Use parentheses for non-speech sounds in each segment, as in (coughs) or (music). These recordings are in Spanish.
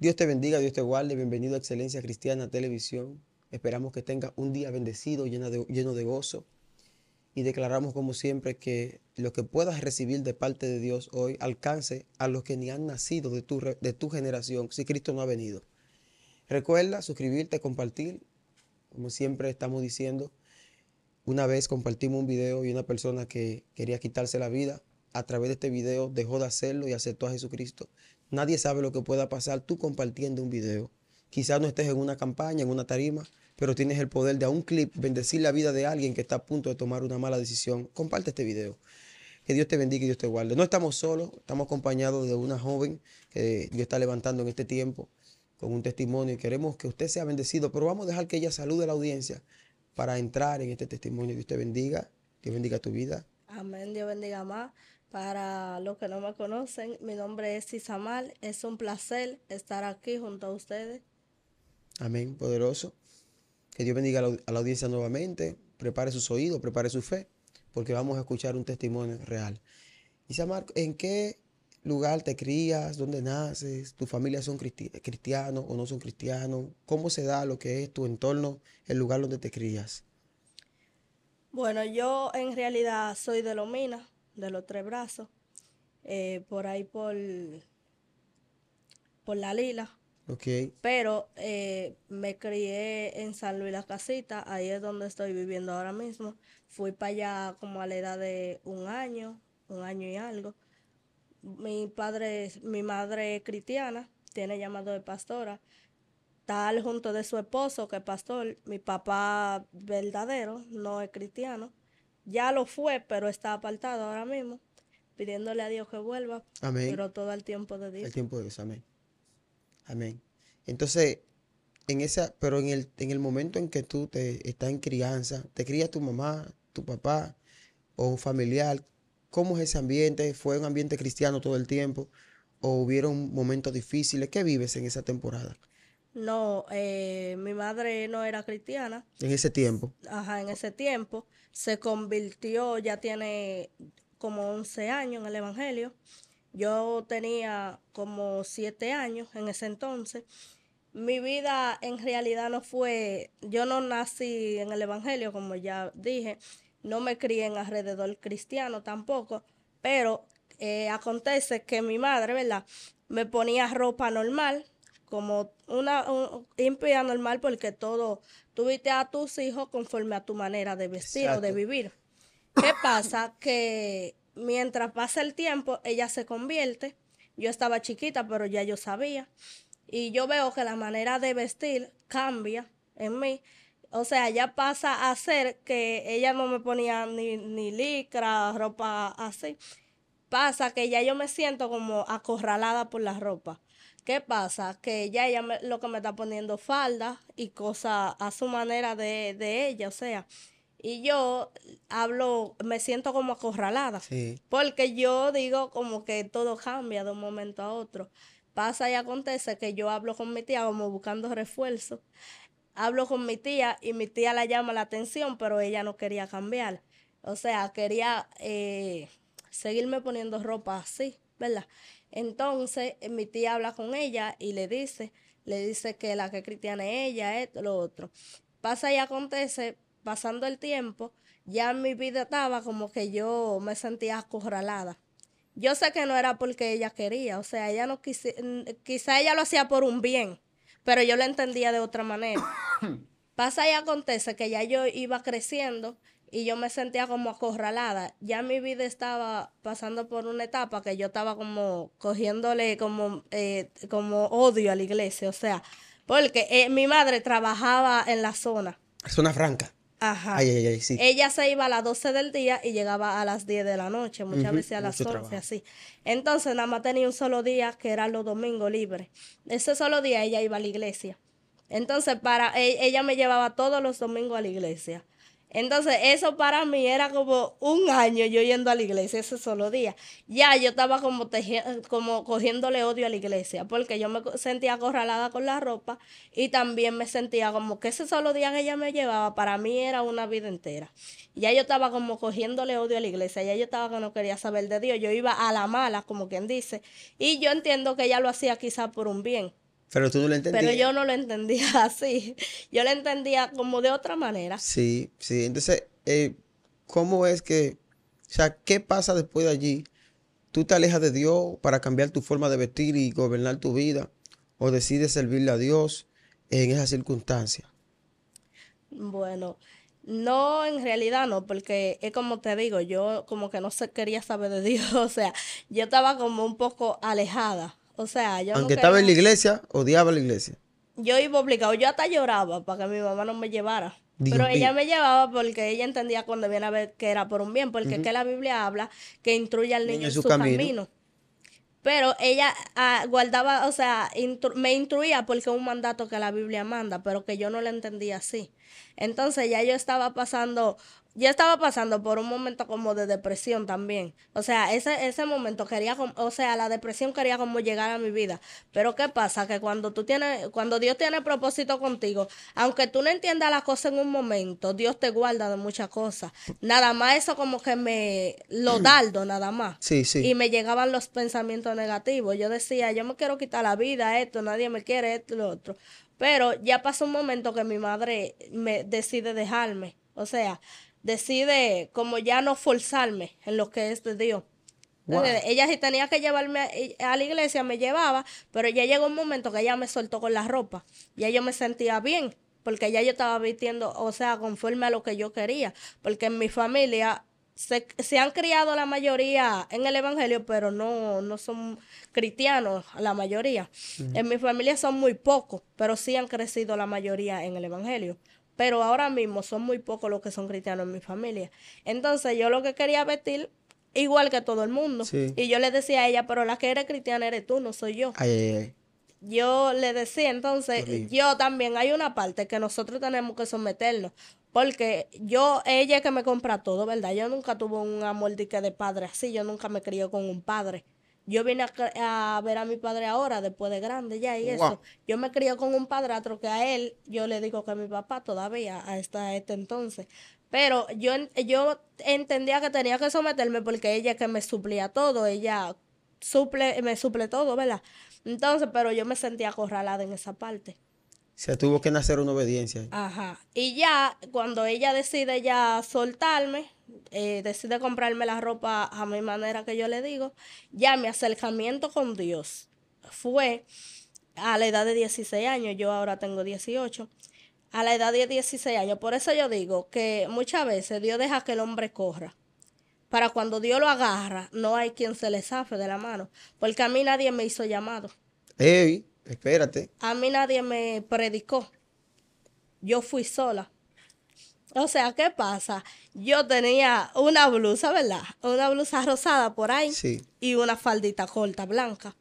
Dios te bendiga, Dios te guarde. Bienvenido a Excelencia Cristiana Televisión. Esperamos que tengas un día bendecido, lleno de, lleno de gozo. Y declaramos como siempre que lo que puedas recibir de parte de Dios hoy alcance a los que ni han nacido de tu, de tu generación si Cristo no ha venido. Recuerda suscribirte, compartir. Como siempre estamos diciendo, una vez compartimos un video y una persona que quería quitarse la vida, a través de este video dejó de hacerlo y aceptó a Jesucristo. Nadie sabe lo que pueda pasar tú compartiendo un video. Quizás no estés en una campaña, en una tarima, pero tienes el poder de a un clip bendecir la vida de alguien que está a punto de tomar una mala decisión. Comparte este video. Que Dios te bendiga y Dios te guarde. No estamos solos, estamos acompañados de una joven que Dios está levantando en este tiempo con un testimonio y queremos que usted sea bendecido, pero vamos a dejar que ella salude a la audiencia para entrar en este testimonio. Dios te bendiga, Dios bendiga tu vida. Amén, Dios bendiga más. Para los que no me conocen, mi nombre es Isamal. Es un placer estar aquí junto a ustedes. Amén, poderoso. Que Dios bendiga a la, audiencia nuevamente. Prepare sus oídos, prepare su fe, porque vamos a escuchar un testimonio real. Isamar, ¿en qué lugar te crías? ¿Dónde naces? ¿Tu familia son cristianos o no son cristianos? ¿Cómo se da lo que es tu entorno, el lugar donde te crías? Bueno, yo en realidad soy de Lomina, de los tres brazos, eh, por ahí por, por la lila. Pero eh, me crié en San Luis La Casita, ahí es donde estoy viviendo ahora mismo. Fui para allá como a la edad de un año, un año y algo. Mi padre, mi madre es cristiana, tiene llamado de pastora. Tal junto de su esposo, que es pastor. Mi papá verdadero, no es cristiano ya lo fue, pero está apartado ahora mismo, pidiéndole a Dios que vuelva. Amén. Pero todo el tiempo de Dios. El tiempo de Dios, amén. Amén. Entonces, en esa, pero en el, en el momento en que tú te estás en crianza, te cría tu mamá, tu papá o un familiar, ¿cómo es ese ambiente? ¿Fue un ambiente cristiano todo el tiempo? ¿O hubieron momentos difíciles? ¿Qué vives en esa temporada? No, eh, mi madre no era cristiana. En ese tiempo. Ajá, en ese tiempo. Se convirtió, ya tiene como 11 años en el Evangelio. Yo tenía como 7 años en ese entonces. Mi vida en realidad no fue, yo no nací en el Evangelio, como ya dije, no me crié en alrededor cristiano tampoco, pero eh, acontece que mi madre, ¿verdad? Me ponía ropa normal, como una un, normal porque todo, tuviste viste a tus hijos conforme a tu manera de vestir o de vivir. ¿Qué pasa? Que mientras pasa el tiempo, ella se convierte. Yo estaba chiquita, pero ya yo sabía. Y yo veo que la manera de vestir cambia en mí. O sea, ya pasa a ser que ella no me ponía ni, ni licra, ropa así. Pasa que ya yo me siento como acorralada por la ropa. ¿Qué pasa? Que ella, ella lo que me está poniendo falda y cosas a su manera de, ella, o sea. Y yo hablo, me siento como acorralada. Porque yo digo como que todo cambia de un momento a otro. Pasa y acontece que yo hablo con mi tía como buscando refuerzo. Hablo con mi tía y mi tía la llama la atención, pero ella no quería cambiar. O sea, quería eh, seguirme poniendo ropa así, ¿verdad? Entonces, eh, mi tía habla con ella y le dice, le dice que la que cristiana es ella, esto, lo otro. Pasa y acontece, pasando el tiempo, ya mi vida estaba como que yo me sentía acorralada. Yo sé que no era porque ella quería, o sea, ella no quizá ella lo hacía por un bien, pero yo la entendía de otra manera. (coughs) Pasa y acontece que ya yo iba creciendo y yo me sentía como acorralada. Ya mi vida estaba pasando por una etapa que yo estaba como cogiéndole como, eh, como odio a la iglesia, o sea, porque eh, mi madre trabajaba en la zona. Zona franca. Ajá. Ella se iba a las 12 del día y llegaba a las 10 de la noche, muchas veces a las 11, así. Entonces, nada más tenía un solo día que era los domingos libres. Ese solo día ella iba a la iglesia. Entonces, para e, ella me llevaba todos los domingos a la iglesia. Entonces, eso para mí era como un año yo yendo a la iglesia ese solo día. Ya yo estaba como, como cogiéndole odio a la iglesia, porque yo me sentía acorralada con la ropa y también me sentía como que ese solo día que ella me llevaba, para mí era una vida entera. Ya yo estaba como cogiéndole odio a la iglesia, ya yo estaba que no quería saber de Dios, yo iba a la mala, como quien dice, y yo entiendo que ella lo hacía quizá por un bien pero tú no lo entendías. Pero yo no lo entendía (laughs) así. Yo lo entendía como de otra manera. Sí, sí. Entonces, eh, ¿cómo es que, o sea, qué pasa después de allí? ¿Tú te alejas de Dios para cambiar tu forma de vestir y gobernar tu vida? ¿O decides servirle a Dios en esa circunstancia? Bueno, no, en realidad no, porque es como te digo, yo como que no se quería saber de Dios, (laughs) o sea, yo estaba como un poco alejada o sea, yo. Aunque estaba en la iglesia, odiaba la iglesia. Yo iba obligado. Yo hasta lloraba para que mi mamá no me llevara. Pero ella me llevaba porque ella entendía cuando viene a ver que era por un bien, porque es que la Biblia habla que instruye al niño, en su, camino. Pero ella ah, guardaba, o sea, me instruía porque es un mandato que la Biblia manda, pero que yo no la entendía así. Entonces ya yo estaba pasando yo estaba pasando por un momento como de depresión también. O sea, ese, ese momento quería, o sea, la depresión quería como llegar a mi vida. Pero ¿qué pasa? Que cuando tú tienes, cuando Dios tiene propósito contigo, aunque tú no entiendas las cosas en un momento, Dios te guarda de muchas cosas. Nada más eso como que me lo mm. dardo, nada más. Sí, sí. Y me llegaban los pensamientos negativos. Yo decía, yo me quiero quitar la vida, esto, nadie me quiere, esto, lo otro. Pero ya pasó un momento que mi madre me decide dejarme. O sea, decide como ya no forzarme en lo que es de Dios. ella si tenía que llevarme eh, a, la iglesia, me llevaba, pero ya llegó un momento que ella me soltó con la ropa. Y yo me sentía bien, porque ya yo estaba vistiendo, o sea, conforme a lo que yo quería, porque en mi familia se, han criado la mayoría en el Evangelio, pero no, no son cristianos la mayoría. En mi familia son muy pocos, pero sí han crecido la mayoría en el Evangelio pero ahora mismo son muy pocos los que son cristianos en mi familia. Entonces yo lo que quería vestir igual que todo el mundo. Y yo le decía a ella, pero la que eres cristiana eres tú, no soy yo. Yo le decía, entonces, yo también, hay una parte que nosotros tenemos que someternos, porque yo, ella que me compra todo, ¿verdad? Yo nunca tuve un amor de, de padre así, yo nunca me crió con un padre. Yo vine a, ver a mi padre ahora, después de grande ya y eso. Yo me crié con un padrastro que a él, yo le digo que mi papá todavía, hasta este entonces. Pero yo, yo entendía que tenía que someterme porque ella que me suplía todo, ella suple, me suple todo, ¿verdad? Entonces, pero yo me sentía acorralada en esa parte. Se tuvo que nacer una obediencia. Ajá. Y ya, cuando ella decide ya soltarme, eh, decide comprarme la ropa a mi manera que yo le digo, ya mi acercamiento con Dios fue a la edad de 16 años, yo ahora tengo 18, a la edad de 16 años. Por eso yo digo que muchas veces Dios deja que el hombre corra. Para cuando Dios lo agarra, no hay quien se le zafe de la mano. Porque a mí nadie me hizo llamado. Espérate. A mí nadie me predicó. Yo fui sola. O sea, ¿qué pasa? Yo tenía una blusa, ¿verdad? Una blusa rosada por ahí sí. y una faldita corta blanca.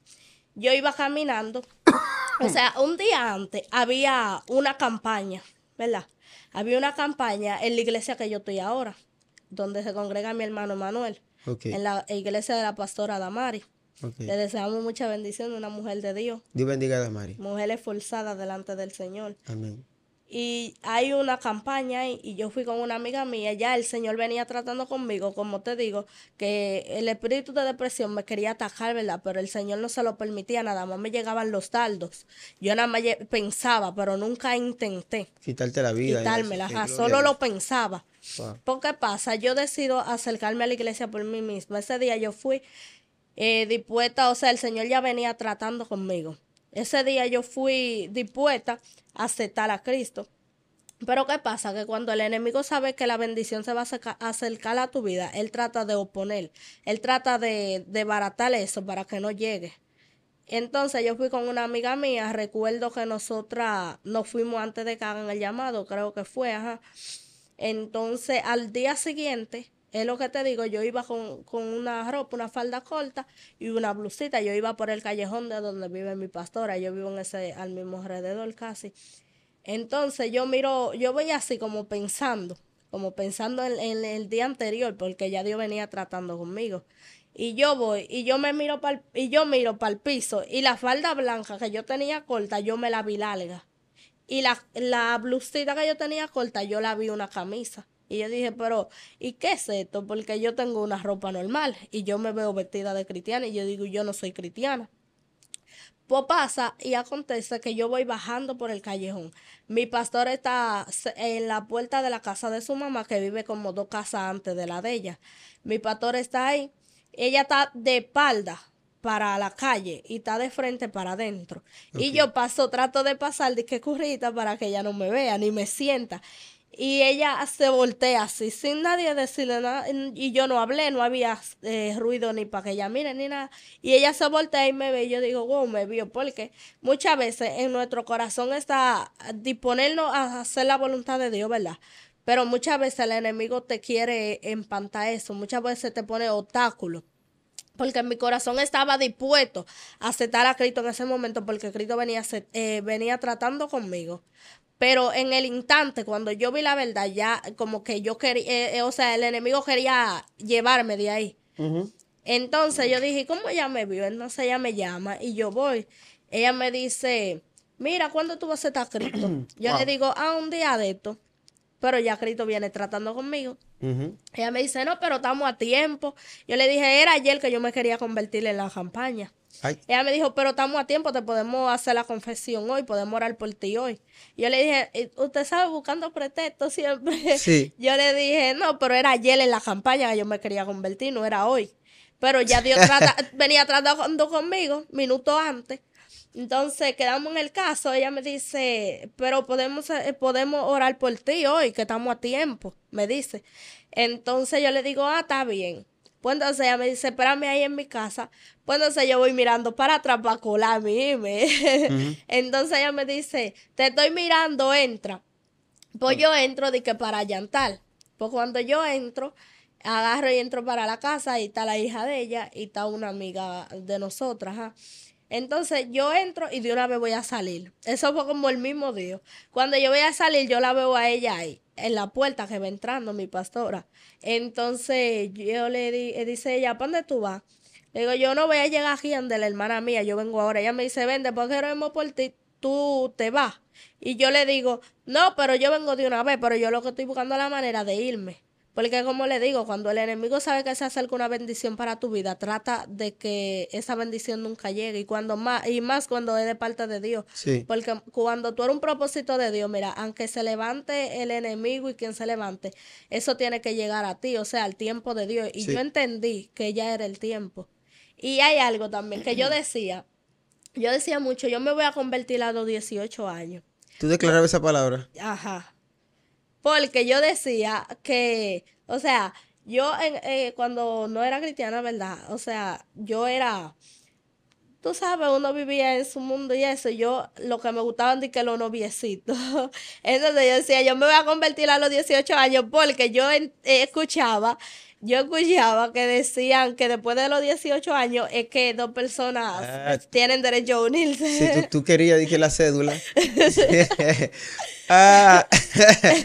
Yo iba caminando. (coughs) o sea, un día antes había una campaña, ¿verdad? Había una campaña en la iglesia que yo estoy ahora, donde se congrega mi hermano Manuel, en la iglesia de la pastora Damari. Le deseamos mucha bendición de una mujer de Dios. Dios bendiga a maría Mujer esforzada delante del Señor. Amén. Y hay una campaña y, yo fui con una amiga mía, ya el Señor venía tratando conmigo, como te digo, que el espíritu de depresión me quería atajar ¿verdad? Pero el Señor no se lo permitía, nada más me llegaban los taldos Yo nada más pensaba, pero nunca intenté. Quitarte la vida. Quitármela, solo lo pensaba. ¿Por qué pasa? Yo decido acercarme a la iglesia por mí mismo Ese día yo fui eh, dispuesta, o sea, el Señor ya venía tratando conmigo. Ese día yo fui dispuesta a aceptar a Cristo. Pero ¿qué pasa? Que cuando el enemigo sabe que la bendición se va a acercar a tu vida, él trata de oponer, él trata de, de baratar eso para que no llegue. Entonces yo fui con una amiga mía, recuerdo que nosotras nos fuimos antes de que hagan el llamado, creo que fue, ajá. Entonces al día siguiente es lo que te digo, yo iba con, una ropa, una falda corta y una blusita. Yo iba por el callejón de donde vive mi pastora. Yo vivo en ese, al mismo alrededor casi. Entonces yo miro, yo voy así como pensando, como pensando en, el día anterior, porque ya Dios venía tratando conmigo. Y yo voy, y yo me miro para y yo miro para el piso, y la falda blanca que yo tenía corta, yo me la vi larga. Y la, la blusita que yo tenía corta, yo la vi una camisa. Y yo dije, pero, ¿y qué es esto? Porque yo tengo una ropa normal y yo me veo vestida de cristiana y yo digo, yo no soy cristiana. Pues pasa y acontece que yo voy bajando por el callejón. Mi pastor está en la puerta de la casa de su mamá, que vive como dos casas antes de la de ella. Mi pastor está ahí. Ella está de espalda para la calle y está de frente para adentro. Y yo paso, trato de pasar de que currita para que ella no me vea ni me sienta. Y ella se voltea así, sin nadie decirle nada. Y yo no hablé, no había eh, ruido ni para que ella mire ni nada. Y ella se voltea y me ve. Y yo digo, wow, me vio. Porque muchas veces en nuestro corazón está disponernos a hacer la voluntad de Dios, ¿verdad? Pero muchas veces el enemigo te quiere empantar eso. Muchas veces te pone obstáculos porque mi corazón estaba dispuesto a aceptar a Cristo en ese momento, porque Cristo venía, eh, venía tratando conmigo. Pero en el instante, cuando yo vi la verdad, ya como que yo quería, eh, eh, o sea, el enemigo quería llevarme de ahí. Entonces yo dije, ¿cómo ella me vio? Entonces ella me llama y yo voy. Ella me dice, mira, ¿cuándo tú vas a estar Cristo? (clears throat) Yo le digo, ah, un día de esto. Pero ya Cristo viene tratando conmigo. Ella me dice, no, pero estamos a tiempo. Yo le dije, era ayer que yo me quería convertir en la campaña. Ella me dijo, pero estamos a tiempo, te podemos hacer la confesión hoy, podemos orar por ti hoy. yo le dije, eh, usted sabe, buscando pretextos siempre. (laughs) Yo le dije, no, pero era ayer en la campaña que yo me quería convertir, no era hoy. Pero ya Dios (laughs) venía tratando conmigo minutos antes. Entonces quedamos en el caso, ella me dice, pero podemos, eh, podemos orar por ti hoy, que estamos a tiempo, me dice. Entonces yo le digo, ah, está bien. Pues entonces ella me dice, espérame ahí en mi casa. Pues entonces yo voy mirando para atrás para colarme. (laughs) entonces ella me dice, te estoy mirando, entra. Pues yo entro de que para llantar. Pues cuando yo entro, agarro y entro para la casa y está la hija de ella y está una amiga de nosotras. Entonces yo entro y de una vez voy a salir. Eso fue como el mismo día. Cuando yo voy a salir, yo la veo a ella ahí en la puerta que va entrando mi pastora. Entonces yo le dije, eh, dice ella, ¿para dónde tú vas? Le digo, yo no voy a llegar aquí donde la hermana mía, yo vengo ahora. Ella me dice, vende, porque no hemos por ti tú te vas. Y yo le digo, no, pero yo vengo de una vez, pero yo lo que estoy buscando es la manera de irme. Porque como le digo, cuando el enemigo sabe que se acerca una bendición para tu vida, trata de que esa bendición nunca llegue. Y cuando más, y más cuando es de parte de Dios. Sí. Porque cuando tú eres un propósito de Dios, mira, aunque se levante el enemigo y quien se levante, eso tiene que llegar a ti, o sea, al tiempo de Dios. Y yo entendí que ya era el tiempo. Y hay algo también que yo (clears throat) decía, yo decía mucho, yo me voy a convertir a los 18 años. ¿Tú declarabas esa palabra? Ajá. Porque yo decía que, o sea, yo eh, cuando no era cristiana, ¿verdad? O sea, yo era, tú sabes, uno vivía en su mundo y eso. Yo lo que me gustaba de que los noviecitos. (laughs) Entonces yo decía, yo me voy a convertir a los 18 años porque yo eh, escuchaba yo escuchaba que decían que después de los 18 años es que dos personas ah, tienen derecho a unirse. Si tú, querías, dije la cédula. (laughs) (laughs) ah.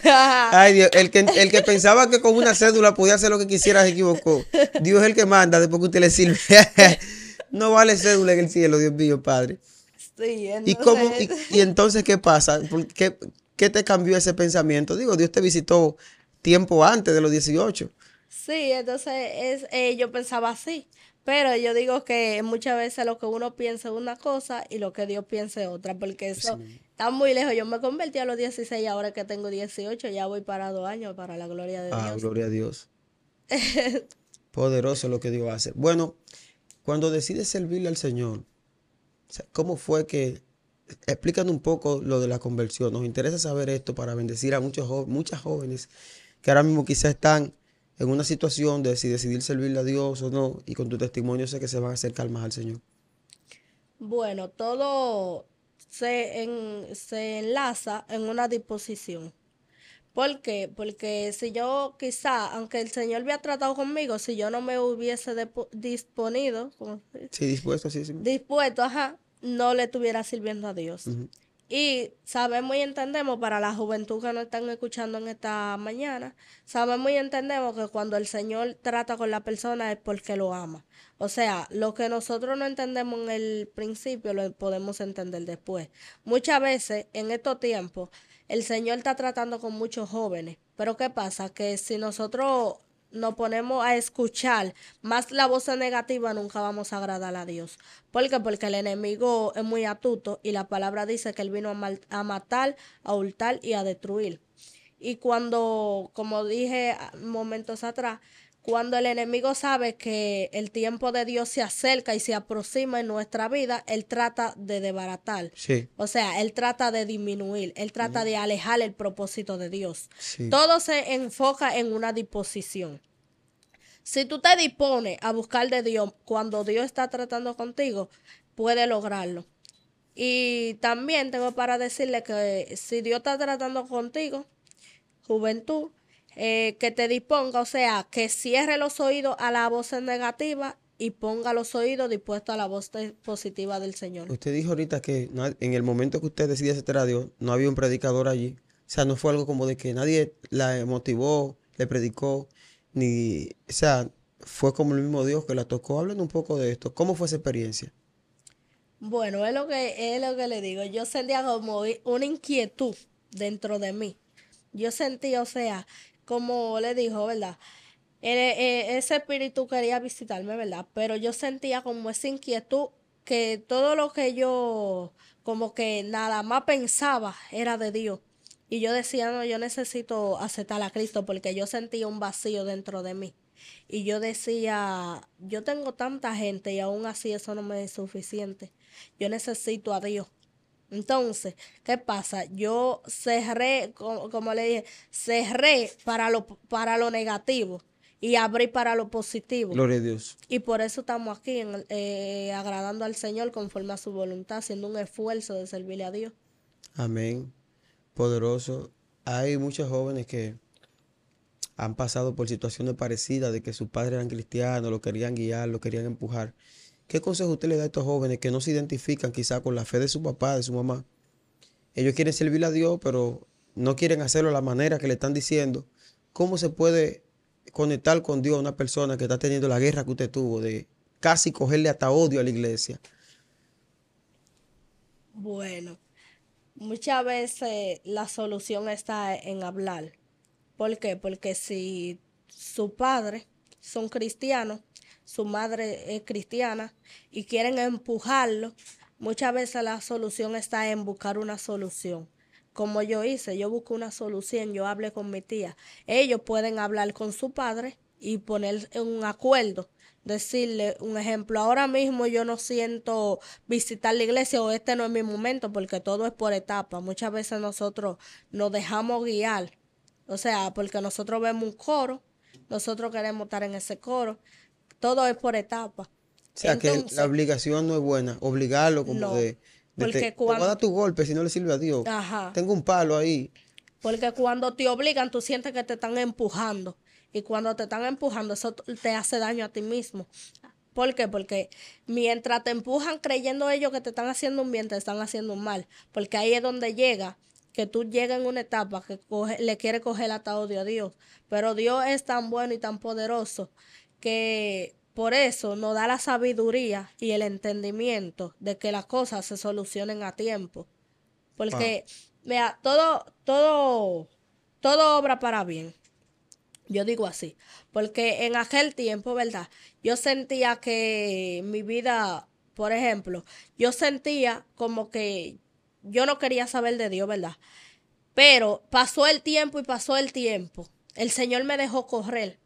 (laughs) Ay, Dios, el que, el que pensaba que con una cédula podía hacer lo que quisiera se equivocó. Dios es el que manda después que usted le sirve. no vale cédula en el cielo, Dios mío, Padre. Sí, ¿Y, y, entonces qué pasa? qué, ¿Qué te cambió ese pensamiento? Digo, Dios te visitó tiempo antes de los 18. Sí, entonces es, eh, yo pensaba así. Pero yo digo que muchas veces lo que uno piensa es una cosa y lo que Dios piensa es otra, porque eso está muy lejos. Yo me convertí a los 16 ahora que tengo 18, ya voy para dos años para la gloria de ah, Dios. Ah, gloria a Dios. (laughs) Poderoso lo que Dios hace. Bueno, cuando decides servirle al Señor, ¿cómo fue que explícanos un poco lo de la conversión? Nos interesa saber esto para bendecir a muchos muchas jóvenes que ahora mismo quizás están en una situación de si decidir servirle a Dios o no, y con tu testimonio sé que se van a acercar más al Señor. Bueno, todo se, en, se enlaza en una disposición. ¿Por qué? Porque si yo quizá, aunque el Señor había tratado conmigo, si yo no me hubiese disponido, sí, dispuesto, Dispuesto, ajá, no le estuviera sirviendo a Dios. Y sabemos y entendemos para la juventud que nos están escuchando en esta mañana, sabemos y entendemos que cuando el Señor trata con la persona es porque lo ama. O sea, lo que nosotros no entendemos en el principio lo podemos entender después. Muchas veces en estos tiempos el Señor está tratando con muchos jóvenes, pero ¿qué pasa? Que si nosotros nos ponemos a escuchar más la voz negativa, nunca vamos a agradar a Dios. ¿Por qué? Porque el enemigo es muy atuto y la palabra dice que él vino a, a matar, a hurtar y a destruir. Y cuando, como dije ah, momentos atrás, cuando el enemigo sabe que el tiempo de Dios se acerca y se aproxima en nuestra vida, él trata de desbaratar. O sea, él trata de disminuir, él trata de alejar el propósito de Dios. Todo se enfoca en una disposición. Si tú te dispones a buscar de Dios cuando Dios está tratando contigo, puede lograrlo. Y también tengo para decirle que si Dios está tratando contigo, juventud, eh, que te disponga, o sea, que cierre los oídos a la voz negativa y ponga los oídos dispuestos a la voz positiva del Señor. Usted dijo ahorita que en el momento que usted decidió hacer radio, no había un predicador allí. O sea, no fue algo como de que nadie la motivó, le predicó, ni, o sea, fue como el mismo Dios que la tocó. Háblenos un poco de esto. ¿Cómo fue esa experiencia? Bueno, es lo que, es lo que le digo. Yo sentía como una inquietud dentro de mí. Yo sentí, o sea, como le dijo, ¿verdad? E, e, ese espíritu quería visitarme, ¿verdad? Pero yo sentía como esa inquietud que todo lo que yo como que nada más pensaba era de Dios. Y yo decía, no, yo necesito aceptar a Cristo porque yo sentía un vacío dentro de mí. Y yo decía, yo tengo tanta gente y aún así eso no me es suficiente. Yo necesito a Dios. Entonces, ¿qué pasa? Yo cerré, como, le dije, cerré para lo, para lo negativo y abrí para lo positivo. Gloria a Dios. Y por eso estamos aquí, eh, agradando al Señor conforme a su voluntad, haciendo un esfuerzo de servirle a Dios. Amén. Poderoso. Hay muchos jóvenes que han pasado por situaciones parecidas, de que sus padres eran cristianos, lo querían guiar, lo querían empujar. ¿Qué consejo usted le da a estos jóvenes que no se identifican quizá con la fe de su papá, de su mamá? Ellos quieren servir a Dios, pero no quieren hacerlo a la manera que le están diciendo. ¿Cómo se puede conectar con Dios una persona que está teniendo la guerra que usted tuvo de casi cogerle hasta odio a la iglesia? Bueno, muchas veces la solución está en hablar. ¿Por qué? Porque si su padre son cristianos, su madre es cristiana y quieren empujarlo, muchas veces la solución está en buscar una solución. Como yo hice, yo busco una solución, yo hablé con mi tía. Ellos pueden hablar con su padre y poner un acuerdo. Decirle un ejemplo, ahora mismo yo no siento visitar la iglesia o este no es mi momento porque todo es por etapa. Muchas veces nosotros nos dejamos guiar, o sea, porque nosotros vemos un coro, nosotros queremos estar en ese coro, todo es por etapa. O sea, que la obligación no es buena. Obligarlo como de, porque cuando... tu golpe si no le sirve a Dios. Tengo un palo ahí. Porque cuando te obligan, tú sientes que te están empujando. Y cuando te están empujando, eso te hace daño a ti mismo. ¿Por qué? Porque mientras te empujan creyendo ellos que te están haciendo un bien, te están haciendo un mal. Porque ahí es donde llega, que tú llegas en una etapa que le quiere coger el odio a Dios. Pero Dios es tan bueno y tan poderoso que por eso nos da la sabiduría y el entendimiento de que las cosas se solucionen a tiempo. Porque, vea todo, todo, todo obra para bien. Yo digo así, porque en aquel tiempo, ¿verdad? Yo sentía que mi vida, por ejemplo, yo sentía como que yo no quería saber de Dios, ¿verdad? Pero pasó el tiempo y pasó el tiempo. El Señor me dejó correr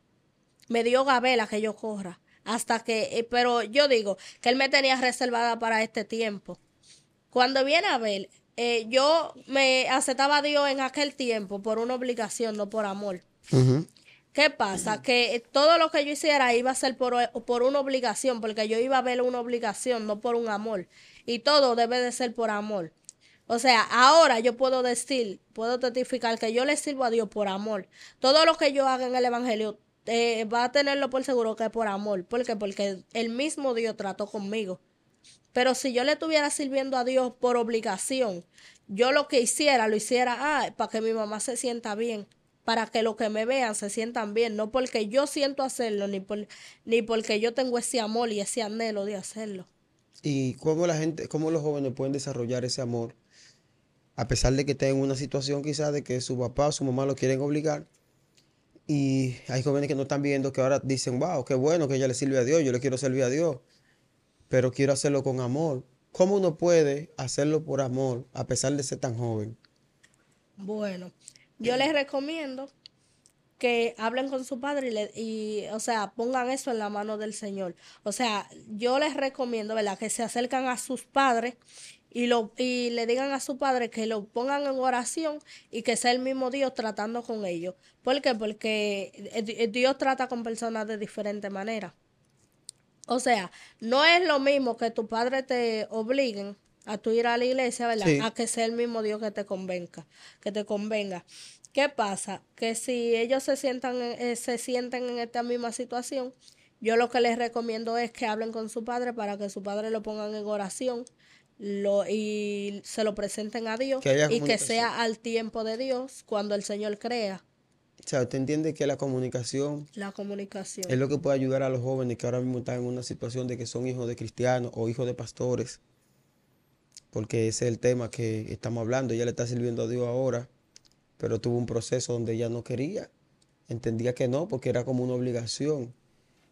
me dio gabela que yo corra. Hasta que, eh, pero yo digo que él me tenía reservada para este tiempo. Cuando viene a ver, eh, yo me aceptaba a Dios en aquel tiempo por una obligación, no por amor. ¿Qué pasa? Que todo lo que yo hiciera iba a ser por, por una obligación, porque yo iba a ver una obligación, no por un amor. Y todo debe de ser por amor. O sea, ahora yo puedo decir, puedo testificar que yo le sirvo a Dios por amor. Todo lo que yo haga en el Evangelio, eh, va a tenerlo por seguro que por amor. porque Porque el mismo Dios trató conmigo. Pero si yo le estuviera sirviendo a Dios por obligación, yo lo que hiciera, lo hiciera ah, para que mi mamá se sienta bien, para que los que me vean se sientan bien, no porque yo siento hacerlo, ni, ni porque yo tengo ese amor y ese anhelo de hacerlo. ¿Y cómo la gente, cómo los jóvenes pueden desarrollar ese amor? A pesar de que estén en una situación quizás de que su papá o su mamá lo quieren obligar, y hay jóvenes que no están viendo que ahora dicen, wow, qué bueno que ella le sirve a Dios, yo le quiero servir a Dios, pero quiero hacerlo con amor. ¿Cómo uno puede hacerlo por amor a pesar de ser tan joven? Bueno, yo les recomiendo que hablen con su padre y, o sea, pongan eso en la mano del Señor. O sea, yo les recomiendo, ¿verdad? Que se acercan a sus padres y, lo, y le digan a su padre que lo pongan en oración y que sea el mismo Dios tratando con ellos. ¿Por qué? Porque eh, eh, Dios trata con personas de diferente manera. O sea, no es lo mismo que tu padre te obliguen a tu ir a la iglesia, ¿verdad? A que sea el mismo Dios que te convenga, que te convenga. ¿Qué pasa? Que si ellos se sientan eh, se sienten en esta misma situación, yo lo que les recomiendo es que hablen con su padre para que su padre lo pongan en oración y se lo presenten a Dios y que sea al tiempo de Dios cuando el Señor crea. O sea, usted entiende que la comunicación, la comunicación es lo que puede ayudar a los jóvenes que ahora mismo están en una situación de que son hijos de cristianos o hijos de pastores, porque ese es el tema que estamos hablando. Ella le está sirviendo a Dios ahora, pero tuvo un proceso donde ella no quería, entendía que no, porque era como una obligación.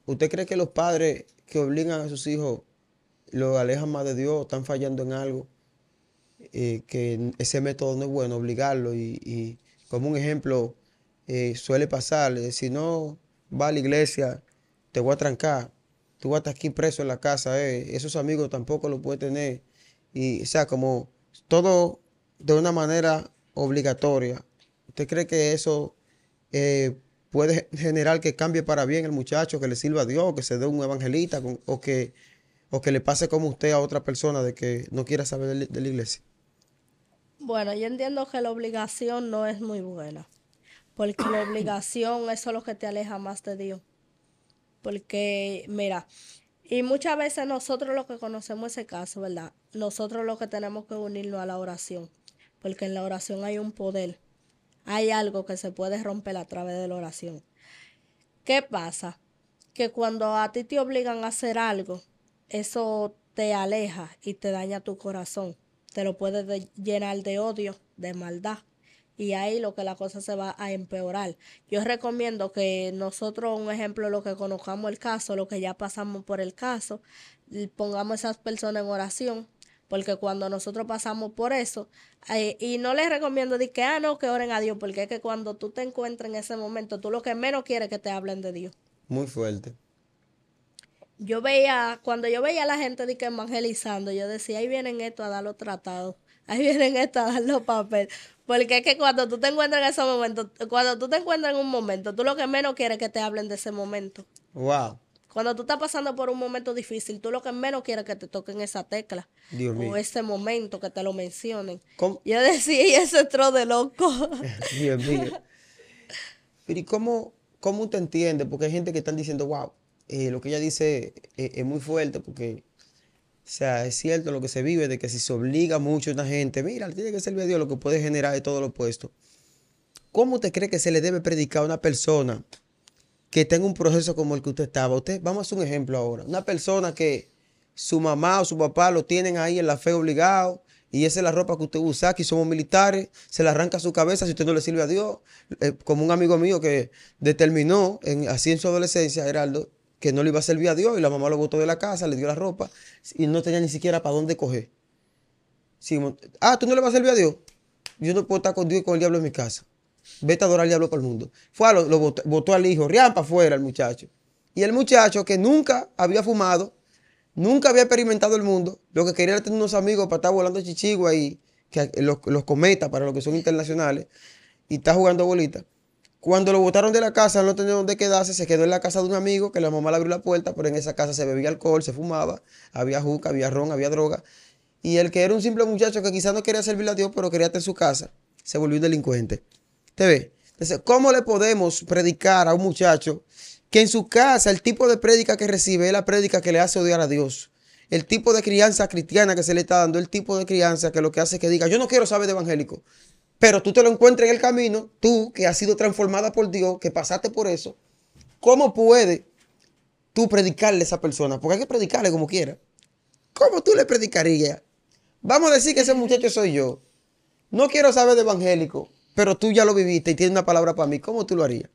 ¿Usted cree que los padres que obligan a sus hijos lo alejan más de Dios, están fallando en algo, eh, que ese método no es bueno, obligarlo. Y, como un ejemplo, eh, suele pasar, si no va a la iglesia, te voy a trancar, tú vas a estar aquí preso en la casa, eh, esos amigos tampoco lo pueden tener. Y, o sea, como todo de una manera obligatoria. ¿Usted cree que eso puede generar que cambie para bien el muchacho, que le sirva a Dios, que se dé un evangelista o que o que le pase como usted a otra persona de que no quiera saber de la iglesia? Bueno, yo entiendo que la obligación no es muy buena, porque la obligación eso es lo que te aleja más de Dios. Porque, mira, y muchas veces nosotros los que conocemos ese caso, ¿verdad? Nosotros los que tenemos que unirnos a la oración, porque en la oración hay un poder, hay algo que se puede romper a través de la oración. ¿Qué pasa? Que cuando a ti te obligan a hacer algo, eso te aleja y te daña tu corazón. Te lo puedes llenar de odio, de maldad. Y ahí lo que la cosa se va a empeorar. Yo recomiendo que nosotros, un ejemplo, lo que conozcamos el caso, lo que ya pasamos por el caso, pongamos a esas personas en oración, porque cuando nosotros pasamos por eso, eh, y no les recomiendo de que, ah, no, que oren a Dios, porque es que cuando tú te encuentras en ese momento, tú lo que menos quieres es que te hablen de Dios. Muy fuerte yo veía, cuando yo veía a la gente de que evangelizando, yo decía, ahí vienen estos a dar los tratados, ahí vienen estos a dar los papeles. Porque es que cuando tú te encuentras en ese momento, cuando tú te encuentras en un momento, tú lo que menos quieres es que te hablen de ese momento. Wow. Cuando tú estás pasando por un momento difícil, tú lo que menos quieres es que te toquen esa tecla. O ese momento que te lo mencionen. Yo decía, y ese tro de loco. (laughs) Dios mío. Pero ¿y cómo, cómo te entiendes? Porque hay gente que están diciendo, wow, eh, lo que ella dice eh, es muy fuerte porque, o sea, es cierto lo que se vive de que si se obliga mucho a una gente, mira, tiene que servir a Dios lo que puede generar de todo lo opuesto. ¿Cómo te cree que se le debe predicar a una persona que tenga un proceso como el que usted estaba? Usted, vamos a hacer un ejemplo ahora. Una persona que su mamá o su papá lo tienen ahí en la fe obligado, y esa es la ropa que usted usa, aquí somos militares, se le arranca su cabeza si usted no le sirve a Dios. Eh, como un amigo mío que determinó, en, así en su adolescencia, Geraldo, que no le iba a servir a Dios y la mamá lo botó de la casa, le dio la ropa y no tenía ni siquiera para dónde coger. ah, tú no le vas a servir a Dios. Yo no puedo estar con Dios y con el diablo en mi casa. Vete a adorar al diablo para el mundo. Fue a lo, botó, al hijo, rian para afuera el muchacho. Y el muchacho que nunca había fumado, nunca había experimentado el mundo, lo que quería era tener unos amigos para estar volando chichigua y que eh, los, los cometa para los que son internacionales, y está jugando bolita. Cuando lo botaron de la casa, no tenía dónde quedarse, se quedó en la casa de un amigo que la mamá le abrió la puerta, pero en esa casa se bebía alcohol, se fumaba, había juca, había ron, había droga. Y el que era un simple muchacho que quizás no quería servirle a Dios, pero quería tener en su casa, se volvió un delincuente. ¿Te ve? Entonces, ¿cómo le podemos predicar a un muchacho que en su casa el tipo de prédica que recibe es la prédica que le hace odiar a Dios? El tipo de crianza cristiana que se le está dando, el tipo de crianza que lo que hace es que diga, yo no quiero saber de evangélico. Pero tú te lo encuentras en el camino, tú que has sido transformada por Dios, que pasaste por eso, ¿cómo puedes tú predicarle a esa persona? Porque hay que predicarle como quiera. ¿Cómo tú le predicarías? Vamos a decir que ese (laughs) muchacho soy yo. No quiero saber de evangélico, pero tú ya lo viviste y tienes una palabra para mí. ¿Cómo tú lo harías?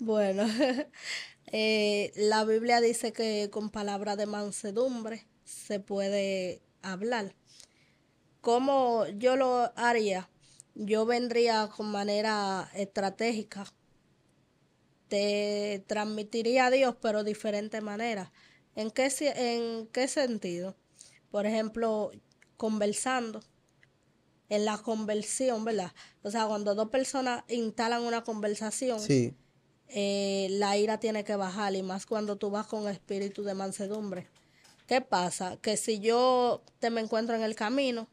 Bueno, (laughs) eh, la Biblia dice que con palabra de mansedumbre se puede hablar. ¿Cómo yo lo haría? yo vendría con manera estratégica. Te transmitiría a Dios, pero de diferente manera. ¿En qué, ¿En qué sentido? Por ejemplo, conversando. En la conversión, ¿verdad? O sea, cuando dos personas instalan una conversación, eh, la ira tiene que bajar, y más cuando tú vas con espíritu de mansedumbre. ¿Qué pasa? Que si yo te me encuentro en el camino,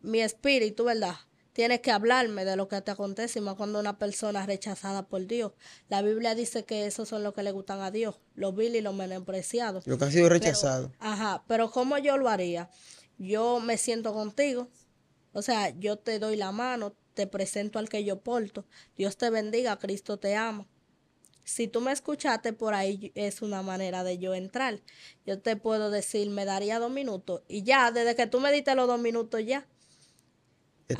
mi espíritu, ¿verdad? Tienes que hablarme de lo que te acontece, más cuando una persona es rechazada por Dios. La Biblia dice que esos son los que le gustan a Dios, los vil y los menospreciados. Los que han sido rechazados. Ajá, pero ¿cómo yo lo haría? Yo me siento contigo, o sea, yo te doy la mano, te presento al que yo porto. Dios te bendiga, Cristo te ama. Si tú me escuchaste, por ahí es una manera de yo entrar. Yo te puedo decir, me daría dos minutos. Y ya, desde que tú me diste los dos minutos, ya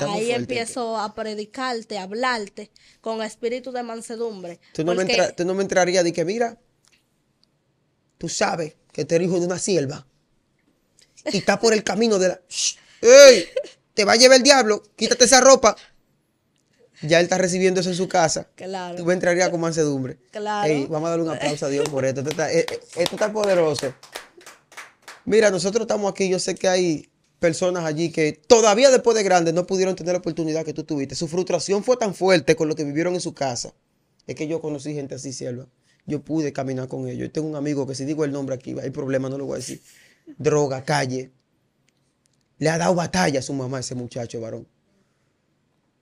Ahí empiezo a predicarte, a hablarte con espíritu de mansedumbre. Tú no, me, entrarías de que, mira, tú sabes que te eres hijo de una sierva y está por el camino de la... ¡Ey! Te va a llevar el diablo, quítate esa ropa. Ya él está recibiendo eso en su casa. Claro. Tú me entrarías con mansedumbre. Claro. vamos a darle un aplauso a Dios por esto. esto está e, e, poderoso. Mira, nosotros estamos aquí, yo sé que hay personas allí que todavía después de grandes no pudieron tener la oportunidad que tú tuviste. Su frustración fue tan fuerte con lo que vivieron en su casa. Es que yo conocí gente así, sierva. Yo pude caminar con ellos. Yo tengo un amigo que si digo el nombre aquí, hay problema, no lo voy a decir. Droga, calle. Le ha dado batalla a su mamá ese muchacho, varón.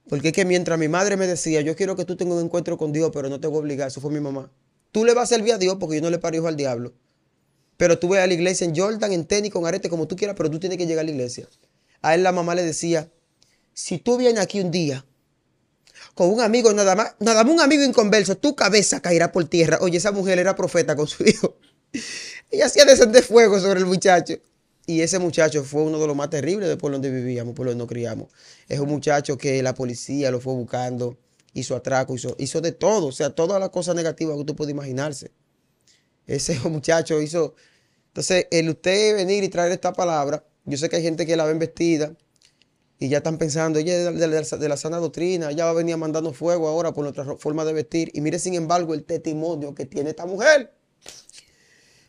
Porque es que mientras mi madre me decía, yo quiero que tú tengas un encuentro con Dios, pero no te voy a obligar, eso fue mi mamá. Tú le vas a servir a Dios porque yo no le paro al diablo. Pero tú ves a la iglesia en Jordan, en tenis, con arete, como tú quieras, pero tú tienes que llegar a la iglesia. A él la mamá le decía, si tú vienes aquí un día con un amigo, nada más, nada más un amigo inconverso, tu cabeza caerá por tierra. Oye, esa mujer era profeta con su (laughs) hijo. Ella hacía descender fuego sobre el muchacho. Y ese muchacho fue uno de los más terribles de por donde vivíamos, por donde nos criamos. Es un muchacho que la policía lo fue buscando, hizo atraco, hizo, hizo de todo, o sea, todas las cosas negativas que tú puedes imaginarse. Ese (laughs) muchacho hizo... Entonces, el usted venir y traer esta palabra, yo sé que hay gente que la ven vestida y ya están pensando, ella es de, la, sana doctrina, ella va a venir fuego ahora por nuestra forma de vestir. Y mire, sin embargo, el testimonio que tiene esta mujer.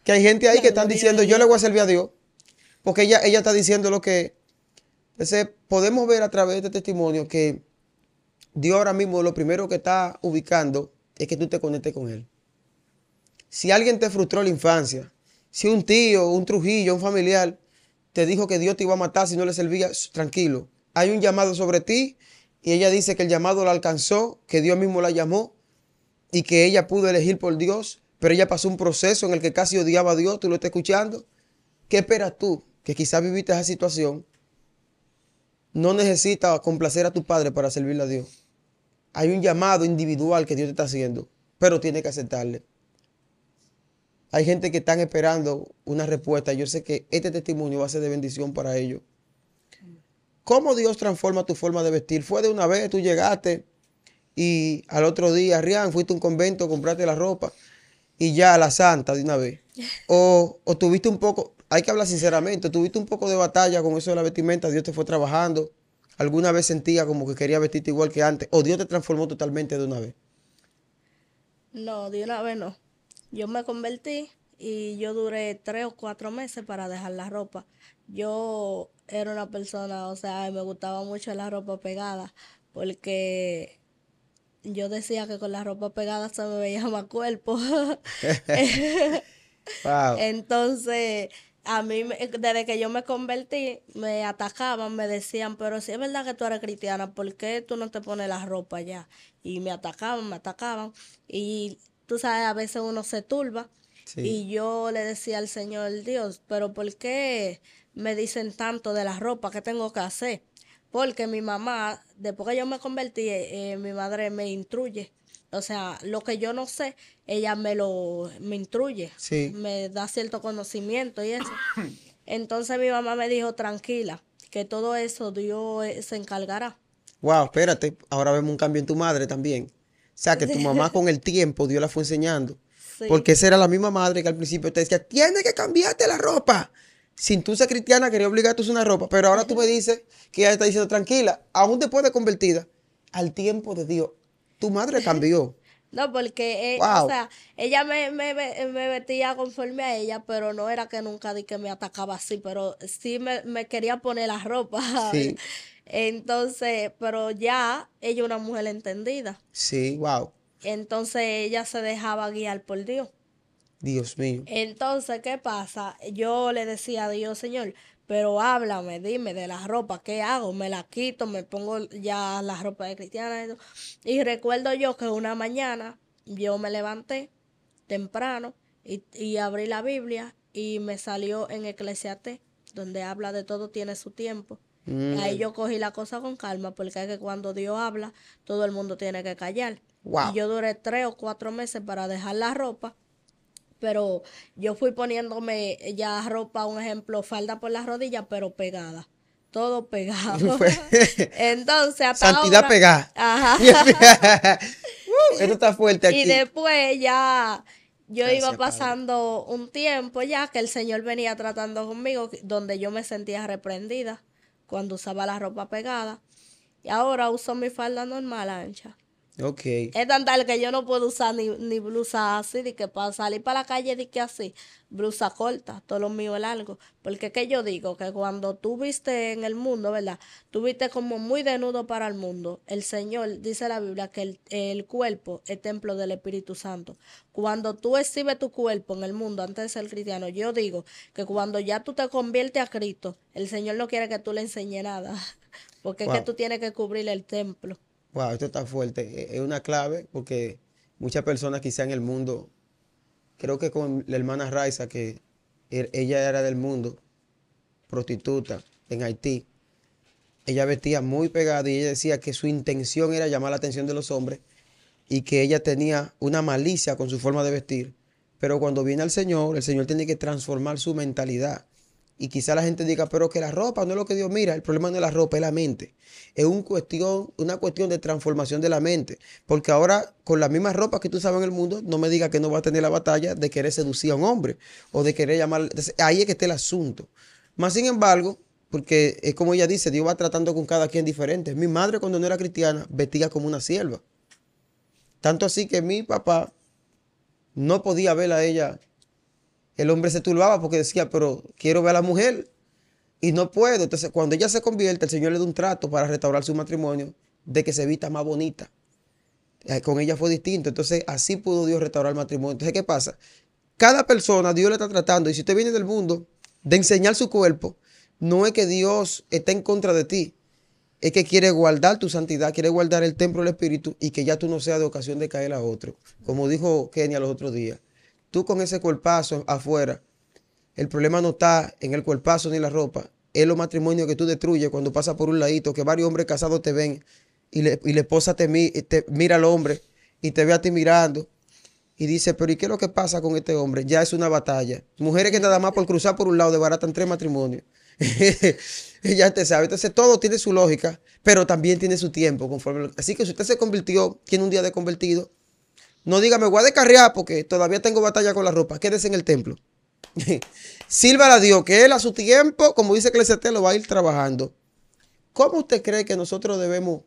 Que hay gente ahí que están diciendo, yo le voy a servir a Dios. Porque ella, ella está diciendo lo que... Entonces, podemos ver a través de este testimonio que Dios ahora mismo lo primero que está ubicando es que tú te conectes con Él. Si alguien te frustró la infancia, si un tío, un Trujillo, un familiar te dijo que Dios te iba a matar si no le servía, tranquilo. Hay un llamado sobre ti y ella dice que el llamado la alcanzó, que Dios mismo la llamó y que ella pudo elegir por Dios, pero ella pasó un proceso en el que casi odiaba a Dios, tú lo estás escuchando. ¿Qué esperas tú? Que quizás viviste esa situación. No necesitas complacer a tu padre para servirle a Dios. Hay un llamado individual que Dios te está haciendo, pero tienes que aceptarle. Hay gente que están esperando una respuesta. Yo sé que este testimonio va a ser de bendición para ellos. ¿Cómo Dios transforma tu forma de vestir? Fue de una vez, tú llegaste y al otro día, Rian, fuiste a un convento, compraste la ropa y ya a la santa de una vez. (laughs) O, o tuviste un poco, hay que hablar sinceramente, tuviste un poco de batalla con eso de la vestimenta, Dios te fue trabajando. ¿Alguna vez sentía como que quería vestirte igual que antes? ¿O Dios te transformó totalmente de una vez? No, de una vez no. Yo me convertí y yo duré tres o cuatro meses para dejar la ropa. Yo era una persona, o sea, me gustaba mucho la ropa pegada porque yo decía que con la ropa pegada se me veía más cuerpo. (laughs) (laughs) Entonces, a mí, desde que yo me convertí, me atacaban, me decían, pero si es verdad que tú eres cristiana, ¿por qué tú no te pones la ropa ya? Y me atacaban, me atacaban. Y tú sabes, a veces uno se turba. Y yo le decía al Señor Dios, pero ¿por qué me dicen tanto de la ropa? que tengo que hacer? Porque mi mamá, después que yo me convertí, eh, eh, mi madre me instruye. O sea, lo que yo no sé, ella me lo me instruye. Me da cierto conocimiento y eso. (coughs) Entonces mi mamá me dijo, tranquila, que todo eso Dios eh, se encargará. Wow, espérate, ahora vemos un cambio en tu madre también. O sea, que tu mamá (laughs) con el tiempo Dios la fue enseñando. Porque esa era la misma madre que al principio te decía, tienes que cambiarte la ropa. Sin tú ser cristiana, quería obligarte a usar una ropa. Pero ahora tú me dices que ella está diciendo, tranquila, aún después de convertida, al tiempo de Dios, tu madre cambió. (laughs) No, porque eh, ella me, me, vestía conforme a ella, pero no era que nunca di que me atacaba así, pero sí me, me quería poner la ropa. Sí. (laughs) Entonces, pero ya ella es una mujer entendida. Sí, wow. Entonces ella se dejaba guiar por Dios. Dios mío. Entonces, ¿qué pasa? Yo le decía a Dios, Señor, pero háblame, dime de la ropa, ¿qué hago? ¿Me la quito? ¿Me pongo ya la ropa de cristiana? Y recuerdo yo que una mañana yo me levanté temprano y, y abrí la Biblia y me salió en Eclesiastes, donde habla de todo tiene su tiempo. Mm. Ahí yo cogí la cosa con calma, porque es que cuando Dios habla, todo el mundo tiene que callar. Y yo duré tres o cuatro meses para dejar la ropa, pero yo fui poniéndome ya ropa, un ejemplo, falda por las rodillas, pero pegada. Todo pegado. (laughs) (laughs) Entonces, hasta Santidad Ajá. (laughs) Uh, está fuerte aquí. Y después ya yo iba pasando un tiempo ya que el Señor venía tratando conmigo, donde yo me sentía reprendida cuando usaba la ropa pegada. Y ahora uso mi falda normal ancha. Es tan tal que yo no puedo usar ni, ni blusa así, de que para salir para la calle, de que así, blusa corta, todo lo mío es largo. Porque que yo digo, que cuando tú viste en el mundo, ¿verdad? Tú viste como muy desnudo para el mundo. El Señor, dice la Biblia, que el, cuerpo es templo del Espíritu Santo. Cuando tú exhibes tu cuerpo en el mundo antes de ser cristiano, yo digo que cuando ya tú te conviertes a Cristo, el Señor no quiere que tú le enseñes nada. (laughs) Porque es que tú tienes que cubrir el templo wow, esto está fuerte. Eh, es una clave porque muchas personas quizá en el mundo, creo que con la hermana Raiza, que er, ella era del mundo, prostituta en Haití, ella vestía muy pegada y ella decía que su intención era llamar la atención de los hombres y que ella tenía una malicia con su forma de vestir. Pero cuando viene al Señor, el Señor tiene que transformar su mentalidad. Y quizá la gente diga, pero que la ropa no es lo que Dios mira. El problema no es la ropa, es la mente. Es un cuestión, una cuestión de transformación de la mente. Porque ahora, con las mismas ropas que tú sabes en el mundo, no me digas que no va a tener la batalla de querer seducir a un hombre o de querer llamar. ahí es que está el asunto. Más sin embargo, porque es como ella dice, Dios va tratando con cada quien diferente. Mi madre, cuando no era cristiana, vestía como una sierva. Tanto así que mi papá no podía ver a ella el hombre se turbaba porque decía, pero quiero ver a la mujer y no puedo. Entonces, cuando ella se convierte, el Señor le da un trato para restaurar su matrimonio de que se vista más bonita. Eh, con ella fue distinto. Entonces, así pudo Dios restaurar el matrimonio. Entonces, ¿qué pasa? Cada persona, Dios le está tratando. Y si usted viene del mundo de enseñar su cuerpo, no es que Dios esté en contra de ti. Es que quiere guardar tu santidad, quiere guardar el templo del Espíritu y que ya tú no seas de ocasión de caer a otro. Como dijo Kenia los otros días tú con ese cuerpazo afuera, el problema no está en el cuerpazo ni la ropa, es los matrimonios que tú destruyes cuando pasas por un ladito, que varios hombres casados te ven y, le, y la esposa te, mira al hombre y te ve a ti mirando y dice, pero ¿y qué es lo que pasa con este hombre? Ya es una batalla. Mujeres que nada más por cruzar por un lado desbaratan tres matrimonios. (laughs) ya te sabe. Entonces todo tiene su lógica, pero también tiene su tiempo. Conforme... Así que si usted se convirtió, tiene un día de convertido, no diga, me voy a descarriar porque todavía tengo batalla con la ropa. Quédese en el templo. (laughs) Silva a Dios, que Él a su tiempo, como dice te lo va a ir trabajando. ¿Cómo usted cree que nosotros debemos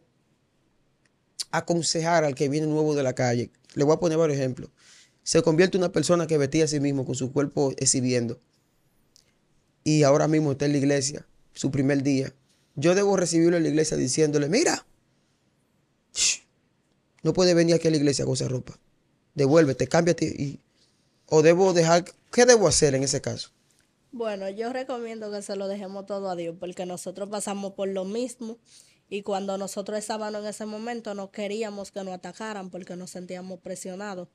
aconsejar al que viene nuevo de la calle? Le voy a poner varios ejemplos. Se convierte una persona que vestía a sí mismo con su cuerpo exhibiendo. Y ahora mismo está en la iglesia, su primer día. Yo debo recibirlo en la iglesia diciéndole, mira, no puede venir aquí a la iglesia con esa ropa devuélvete, cámbiate y, o debo dejar, ¿qué debo hacer en ese caso? Bueno, yo recomiendo que se lo dejemos todo a Dios, porque nosotros pasamos por lo mismo y cuando nosotros estábamos en ese momento no queríamos que nos atacaran porque nos sentíamos presionados.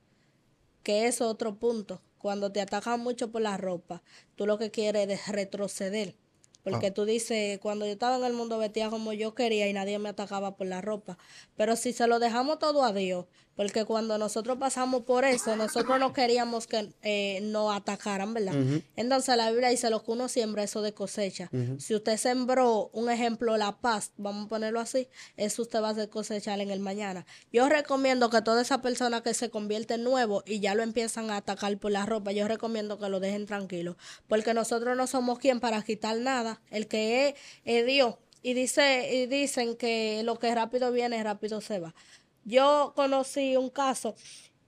Que es otro punto. Cuando te atacan mucho por la ropa, tú lo que quieres es retroceder. Porque ah. tú dices, cuando yo estaba en el mundo vestía como yo quería y nadie me atacaba por la ropa. Pero si se lo dejamos todo a Dios, porque cuando nosotros pasamos por eso, nosotros no queríamos que eh, nos atacaran, ¿verdad? Entonces la Biblia dice, lo que uno siembra, eso de cosecha. Si usted sembró, un ejemplo, la paz, vamos a ponerlo así, eso usted va a cosechar en el mañana. Yo recomiendo que toda esa persona que se en nuevo y ya lo empiezan a atacar por la ropa, yo recomiendo que lo dejen tranquilo, porque nosotros no somos quien para quitar nada, el que es, Dios. Y, dice, y dicen que lo que rápido viene, rápido se va. Yo conocí un caso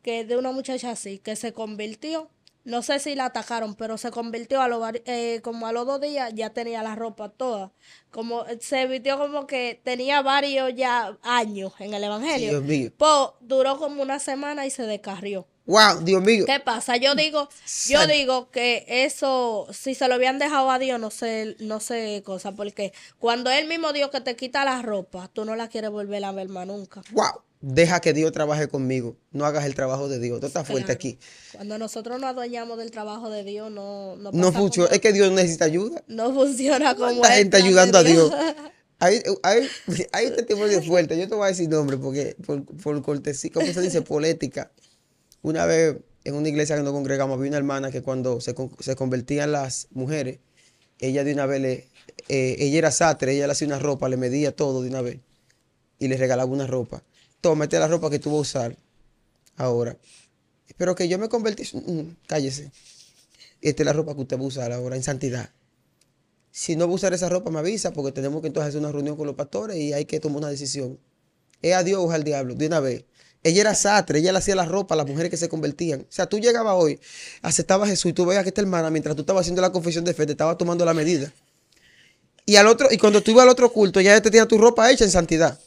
que de una muchacha así, que se convirtió, no sé si la atacaron, pero se convirtió a lo eh, como a los dos días, ya tenía la ropa toda. Como se vistió como que tenía varios ya años en el evangelio. Dios mío. duró como una semana y se descarrió. Wow, Dios mío. ¿Qué pasa? Yo digo, yo digo que eso, si se lo habían dejado a Dios, no sé, no sé cosa, porque cuando él mismo dijo que te quita la ropa, tú no la quieres volver a ver más nunca. Wow deja que Dios trabaje conmigo, no hagas el trabajo de Dios. Tú estás fuerte aquí. Cuando nosotros no adueñamos del trabajo de Dios, no No, no funciona, es que Dios necesita ayuda. No funciona como gente ayudando a Dios. (laughs) Hay, hay, hay un testimonio fuerte, yo te voy a decir nombre porque por, por cortesía, ¿cómo se dice? Política. Una vez en una iglesia que nos congregamos había una hermana que cuando se, convertían las mujeres, ella de una vez le, eh, ella era sátre ella le hacía una ropa, le medía todo de una vez y le regalaba una ropa tómate la ropa que tú vas a usar ahora. espero que yo me convertí, cállese. Esta es la ropa que usted va a usar ahora en santidad. Si no va a usar esa ropa, me avisa, porque tenemos que entonces hacer una reunión con los pastores y hay que tomar una decisión. Es a Dios o al diablo, de una vez. Ella era sastre, ella le hacía la ropa a las mujeres que se convertían. O sea, tú llegabas hoy, aceptabas a Jesús y tú veías que esta hermana, mientras tú estabas haciendo la confesión de fe, te estaba tomando la medida. Y, al otro, y cuando tú ibas al otro culto, ya te tenía tu ropa hecha en santidad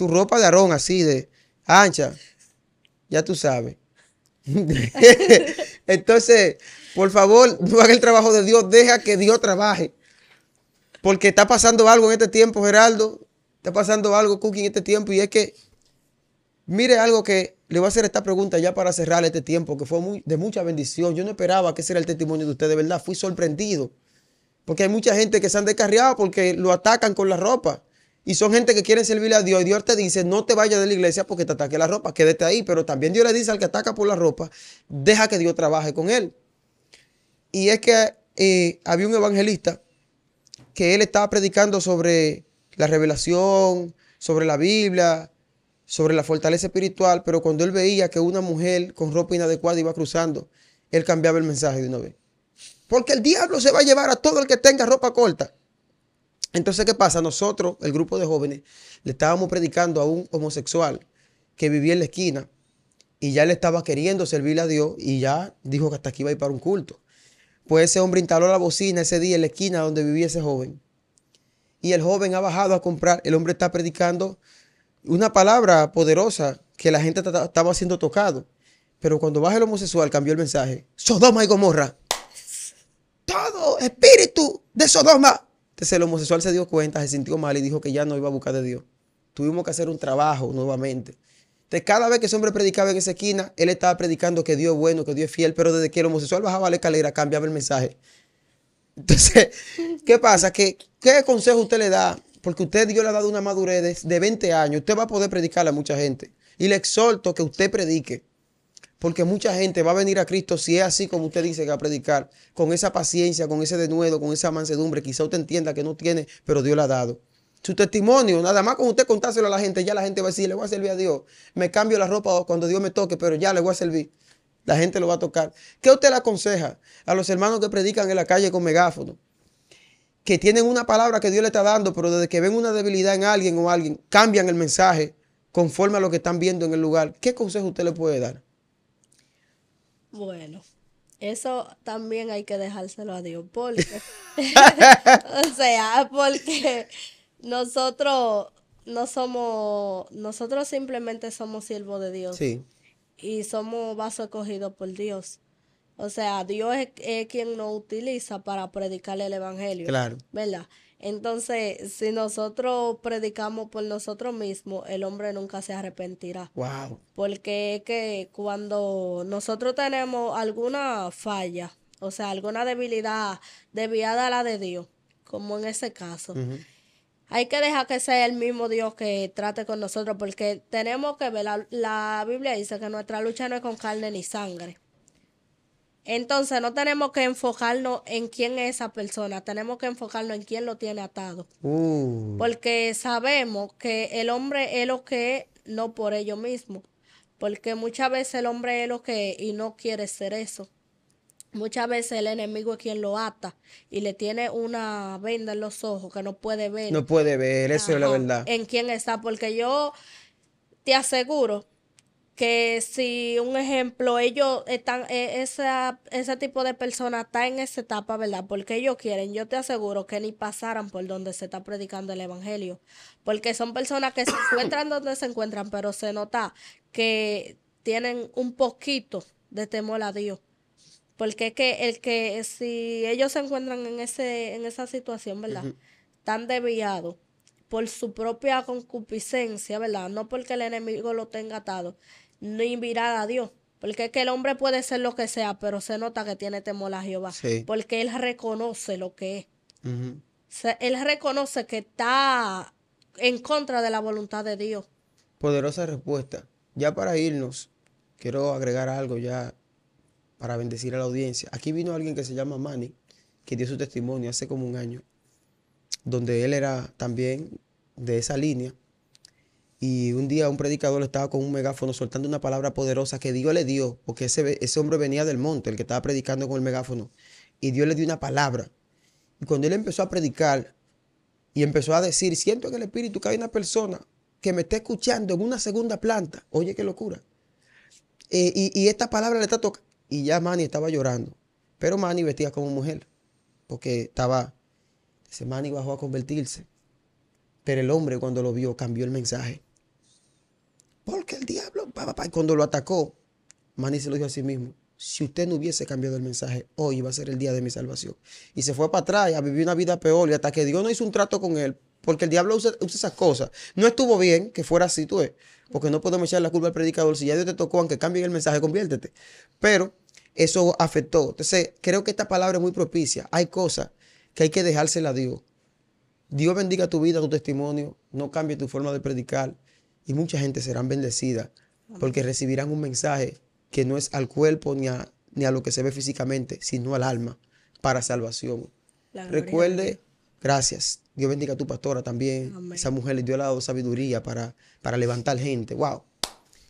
tu ropa de arón así, de ancha. Ya tú sabes. (laughs) Entonces, por favor, no haga el trabajo de Dios, deja que Dios trabaje. Porque está pasando algo en este tiempo, Geraldo. Está pasando algo, Cookie, en este tiempo. Y es que, mire algo que le voy a hacer esta pregunta ya para cerrar este tiempo, que fue muy, de mucha bendición. Yo no esperaba que ese era el testimonio de usted. de verdad. Fui sorprendido. Porque hay mucha gente que se han descarriado porque lo atacan con la ropa. Y son gente que quieren servirle a Dios. Y Dios te dice, no te vayas de la iglesia porque te ataque la ropa, quédate ahí. Pero también Dios le dice al que ataca por la ropa, deja que Dios trabaje con él. Y es que eh, había un evangelista que él estaba predicando sobre la revelación, sobre la Biblia, sobre la fortaleza espiritual, pero cuando él veía que una mujer con ropa inadecuada iba cruzando, él cambiaba el mensaje de una vez. Porque el diablo se va a llevar a todo el que tenga ropa corta. Entonces, ¿qué pasa? Nosotros, el grupo de jóvenes, le estábamos predicando a un homosexual que vivía en la esquina y ya le estaba queriendo servirle a Dios y ya dijo que hasta aquí iba a ir para un culto. Pues ese hombre instaló la bocina ese día en la esquina donde vivía ese joven. Y el joven ha bajado a comprar, el hombre está predicando una palabra poderosa que la gente estaba siendo tocado. Pero cuando baja el homosexual cambió el mensaje. Sodoma y Gomorra. Todo espíritu de Sodoma entonces el homosexual se dio cuenta, se sintió mal y dijo que ya no iba a buscar de Dios. Tuvimos que hacer un trabajo nuevamente. Entonces cada vez que ese hombre predicaba en esa esquina, él estaba predicando que Dios es bueno, que Dios es fiel, pero desde que el homosexual bajaba la escalera cambiaba el mensaje. (laughs) Entonces, ¿qué pasa? ¿Qué, consejo usted le da? Porque usted Dios le ha dado una madurez de, de 20 años, usted va a poder predicarle a mucha gente. Y le exhorto que usted predique. Porque mucha gente va a venir a Cristo si es así como usted dice que va a predicar, con esa paciencia, con ese denuedo, con esa mansedumbre. Quizá usted entienda que no tiene, pero Dios le ha dado. Su testimonio, nada más con usted contárselo a la gente, ya la gente va a decir, le voy a servir a Dios. Me cambio la ropa cuando Dios me toque, pero ya le voy a servir. La gente lo va a tocar. ¿Qué usted le aconseja a los hermanos que predican en la calle con megáfono? Que tienen una palabra que Dios le está dando, pero desde que ven una debilidad en alguien o alguien, cambian el mensaje conforme a lo que están viendo en el lugar. ¿Qué consejo usted le puede dar? Bueno, eso también hay que dejárselo a Dios, porque, (laughs) (laughs) o sea, porque nosotros no somos, nosotros simplemente somos siervos de Dios. Sí. Y somos vaso escogido por Dios. O sea, Dios es, es, quien nos utiliza para predicar el evangelio. Claro. ¿Verdad? Entonces, si nosotros predicamos por nosotros mismos, el hombre nunca se arrepentirá. Wow. Porque es que cuando nosotros tenemos alguna falla, o sea, alguna debilidad desviada a la de Dios, como en ese caso, hay que dejar que sea el mismo Dios que trate con nosotros, porque tenemos que ver, la Biblia dice que nuestra lucha no es con carne ni sangre. Entonces no tenemos que enfocarnos en quién es esa persona, tenemos que enfocarnos en quién lo tiene atado. Uh. Porque sabemos que el hombre es lo que es, no por ello mismo. Porque muchas veces el hombre es lo que es y no quiere ser eso. Muchas veces el enemigo es quien lo ata y le tiene una venda en los ojos que no puede ver. No puede ver, eso es la verdad. En quién está, porque yo te aseguro que si un ejemplo, ellos están, e, esa, ese tipo de personas está en esa etapa, ¿verdad? Porque ellos quieren, yo te aseguro que ni pasaran por donde se está predicando el Evangelio, porque son personas que se (coughs) encuentran donde se encuentran, pero se nota que tienen un poquito de temor a Dios. Porque es que el que si ellos se encuentran en ese en esa situación, ¿verdad? Tan desviados por su propia concupiscencia, ¿verdad? No porque el enemigo lo tenga atado no invirar a Dios. Porque es que el hombre puede ser lo que sea, pero se nota que tiene temor a Jehová. Porque él reconoce lo que es. él reconoce que está en contra de la voluntad de Dios. Poderosa respuesta. Ya para irnos, quiero agregar algo ya para bendecir a la audiencia. Aquí vino alguien que se llama Manny, que dio su testimonio hace como un año, donde él era también de esa línea y un día un predicador estaba con un megáfono soltando una palabra poderosa que Dios le dio, porque ese, ese hombre venía del monte, el que estaba predicando con el megáfono. Y Dios le dio una palabra. Y cuando él empezó a predicar y empezó a decir, siento en el espíritu que hay una persona que me está escuchando en una segunda planta. Oye, qué locura. Eh, y, y, esta palabra le está tocando. Y ya Manny estaba llorando. Pero Manny vestía como mujer. Porque estaba. Ese Manny bajó a convertirse. Pero el hombre, cuando lo vio, cambió el mensaje. Porque el diablo, papá, cuando lo atacó, Maní se lo dijo a sí mismo. Si usted no hubiese cambiado el mensaje, hoy iba a ser el día de mi salvación. Y se fue para atrás a vivir una vida peor. Y hasta que Dios no hizo un trato con él, porque el diablo usa, esas cosas. No estuvo bien que fuera así, tú Porque no podemos echar la culpa al predicador. Si ya Dios te tocó, aunque cambie el mensaje, conviértete. Pero eso afectó. Entonces, creo que esta palabra es muy propicia. Hay cosas que hay que dejársela a Dios. Dios bendiga tu vida, tu testimonio. No cambie tu forma de predicar y mucha gente serán bendecida porque recibirán un mensaje que no es al cuerpo ni a, ni a lo que se ve físicamente, sino al alma para salvación. Recuerde, gracias. Dios bendiga a tu pastora también. Esa mujer le dio la sabiduría para, para levantar gente. ¡Wow!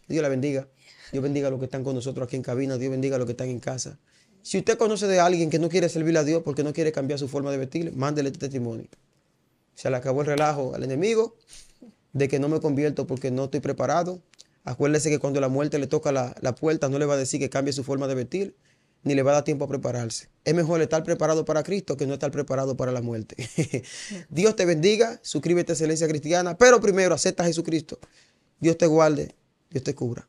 Dios la bendiga. Dios bendiga a los que están con nosotros aquí en cabina. Dios bendiga a los que están en casa. Si usted conoce de alguien que no quiere servir a Dios porque no quiere cambiar su forma de vestir, mándele este testimonio. Se le acabó el relajo al enemigo de que no me convierto porque no estoy preparado. Acuérdese que cuando la muerte le toca la, puerta, no le va a decir que cambie su forma de vestir, ni le va a dar tiempo a prepararse. Es mejor estar preparado para Cristo que no estar preparado para la muerte. (laughs) Dios te bendiga, suscríbete a Excelencia Cristiana, pero primero acepta a Jesucristo. Dios te guarde, Dios te cubra.